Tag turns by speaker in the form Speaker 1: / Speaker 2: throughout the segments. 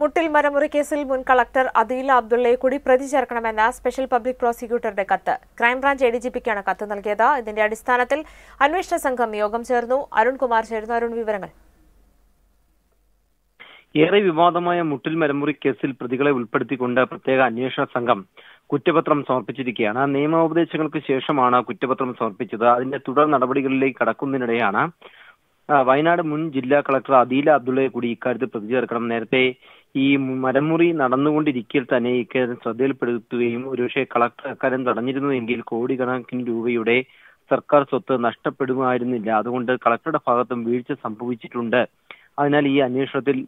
Speaker 1: മുട്ടിൽ മരമുറി കേസിൽ മുൻ കളക്ടർ അദീല അബ്ദുള്ളയെ കൂടി പ്രതി ചേർക്കണമെന്ന സ്പെഷ്യൽ പബ്ലിക് പ്രോസിക്യൂട്ടറുടെ കത്ത് ക്രൈംബ്രാഞ്ച് എ ഡി ജി പിക്കാണ് കത്ത് നൽകിയത് ഇതിന്റെ അടിസ്ഥാനത്തിൽ അന്വേഷണ സംഘം യോഗം ചേർന്നു അരുൺകുമാർ ചേർന്നു അരുൺ വിവരങ്ങൾ
Speaker 2: ഏറെ വിവാദമായ മുട്ടിൽ മരമുറി കേസിൽ പ്രതികളെ ഉൾപ്പെടുത്തിക്കൊണ്ട് പ്രത്യേക അന്വേഷണ സംഘം കുറ്റപത്രം സമർപ്പിച്ചിരിക്കുകയാണ് നിയമോപദേശങ്ങൾക്ക് ശേഷമാണ് കുറ്റപത്രം സമർപ്പിച്ചത് അതിന്റെ തുടർ നടപടികളിലേക്ക് കടക്കുന്നതിനിടെയാണ് വയനാട് മുൻ ജില്ലാ കളക്ടർ അദീല അബ്ദുള്ളയെ കൂടി ഇക്കാര്യത്തിൽ ചേർക്കണം നേരത്തെ ഈ മരമുറി നടന്നുകൊണ്ടിരിക്കൽ തന്നെ ഇക്കാര്യം ശ്രദ്ധയിൽപ്പെടുത്തുകയും ഒരുപക്ഷെ കളക്ടർ അക്കാര്യം തടഞ്ഞിരുന്നുവെങ്കിൽ കോടിക്കണക്കിന് രൂപയുടെ സർക്കാർ സ്വത്ത് നഷ്ടപ്പെടുമായിരുന്നില്ല അതുകൊണ്ട് കളക്ടറുടെ ഭാഗത്തും വീഴ്ച സംഭവിച്ചിട്ടുണ്ട് അതിനാൽ ഈ അന്വേഷണത്തിൽ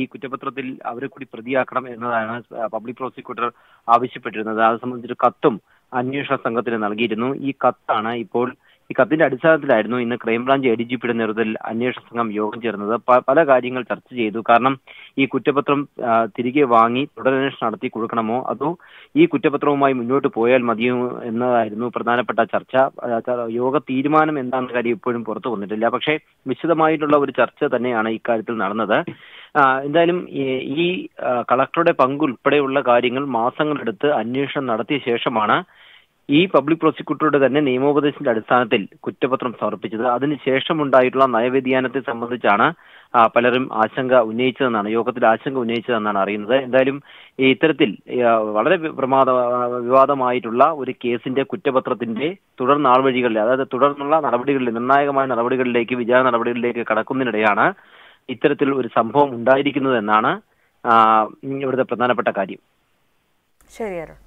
Speaker 2: ഈ കുറ്റപത്രത്തിൽ അവരെ കൂടി പ്രതിയാക്കണം എന്നതാണ് പബ്ലിക് പ്രോസിക്യൂട്ടർ ആവശ്യപ്പെട്ടിരുന്നത് അത് സംബന്ധിച്ചൊരു കത്തും അന്വേഷണ സംഘത്തിന് നൽകിയിരുന്നു ഈ കത്താണ് ഇപ്പോൾ ഈ കത്തിന്റെ അടിസ്ഥാനത്തിലായിരുന്നു ഇന്ന് ക്രൈംബ്രാഞ്ച് എ ഡി ജി പിയുടെ നേതൃത്വത്തിൽ അന്വേഷണ സംഘം യോഗം ചേർന്നത് പല കാര്യങ്ങൾ ചർച്ച ചെയ്തു കാരണം ഈ കുറ്റപത്രം തിരികെ വാങ്ങി തുടരന്വേഷണം നടത്തി കൊടുക്കണമോ അതോ ഈ കുറ്റപത്രവുമായി മുന്നോട്ട് പോയാൽ മതിയോ എന്നതായിരുന്നു പ്രധാനപ്പെട്ട ചർച്ച യോഗ തീരുമാനം എന്താണെന്ന കാര്യം ഇപ്പോഴും പുറത്തു വന്നിട്ടില്ല പക്ഷേ വിശദമായിട്ടുള്ള ഒരു ചർച്ച തന്നെയാണ് ഇക്കാര്യത്തിൽ നടന്നത് എന്തായാലും ഈ കളക്ടറുടെ പങ്കുൾപ്പെടെയുള്ള കാര്യങ്ങൾ മാസങ്ങളെടുത്ത് അന്വേഷണം നടത്തിയ ശേഷമാണ് ഈ പബ്ലിക് പ്രോസിക്യൂട്ടറുടെ തന്നെ നിയമോപദേശത്തിന്റെ അടിസ്ഥാനത്തിൽ കുറ്റപത്രം സമർപ്പിച്ചത് ഉണ്ടായിട്ടുള്ള നയവ്യതിയാനത്തെ സംബന്ധിച്ചാണ് പലരും ആശങ്ക ഉന്നയിച്ചതെന്നാണ് യോഗത്തിൽ ആശങ്ക ഉന്നയിച്ചതെന്നാണ് അറിയുന്നത് എന്തായാലും ഇത്തരത്തിൽ വളരെ പ്രമാദ വിവാദമായിട്ടുള്ള ഒരു കേസിന്റെ കുറ്റപത്രത്തിന്റെ തുടർ നാൾവഴികളിൽ അതായത് തുടർന്നുള്ള നടപടികളിൽ നിർണായകമായ നടപടികളിലേക്ക് വിചാര നടപടികളിലേക്ക് കടക്കുന്നതിനിടെയാണ് ഇത്തരത്തിൽ ഒരു സംഭവം ഉണ്ടായിരിക്കുന്നത് എന്നാണ് ഇവിടുത്തെ പ്രധാനപ്പെട്ട കാര്യം
Speaker 1: ശരിയാണ്